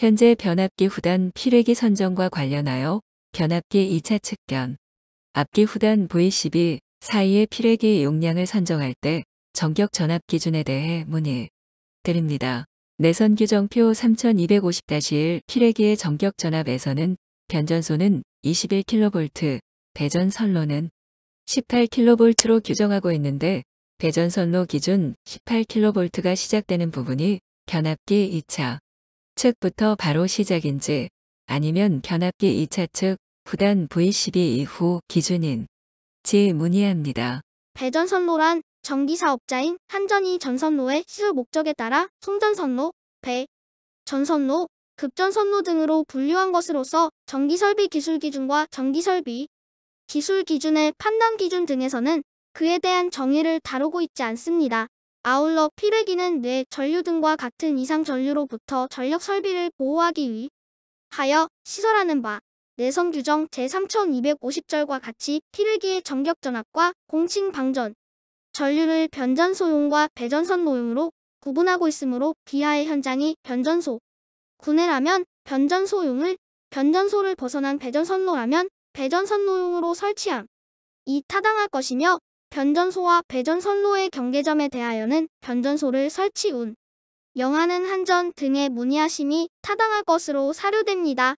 현재 변압기 후단 필뢰기 선정과 관련하여 변압기 2차 측견 앞기 후단 V12 사이의 필뢰기 용량을 선정할 때 전격 전압 기준에 대해 문의 드립니다. 내선 규정표 3250-1필뢰기의 전격 전압에서는 변전소는 21kV, 배전 선로는 18kV로 규정하고 있는데 배전 선로 기준 18kV가 시작되는 부분이 변압기 2차 측부터 바로 시작인지 아니면 견압기 2차 측 부단 V12 이후 기준인지 문의합니다. 배전선로란 전기사업자인 한전이 전선로의 시설 목적에 따라 송전선로, 배, 전선로, 급전선로 등으로 분류한 것으로서 전기설비 기술 기준과 전기설비 기술 기준의 판단 기준 등에서는 그에 대한 정의를 다루고 있지 않습니다. 아울러 피르기는 뇌 전류 등과 같은 이상 전류로부터 전력 설비를 보호하기 위 하여 시설하는 바 내성 규정 제3250절과 같이 피르기의 전격 전압과 공칭 방전 전류를 변전 소용과 배전선 노용으로 구분하고 있으므로 비하의 현장이 변전소 구내라면 변전소용을 변전소를 벗어난 배전선로라면 배전선로용으로 설치함 이 타당할 것이며 변전소와 배전선로의 경계점에 대하여는 변전소를 설치 운, 영하는 한전 등에 문의하심이 타당할 것으로 사료됩니다.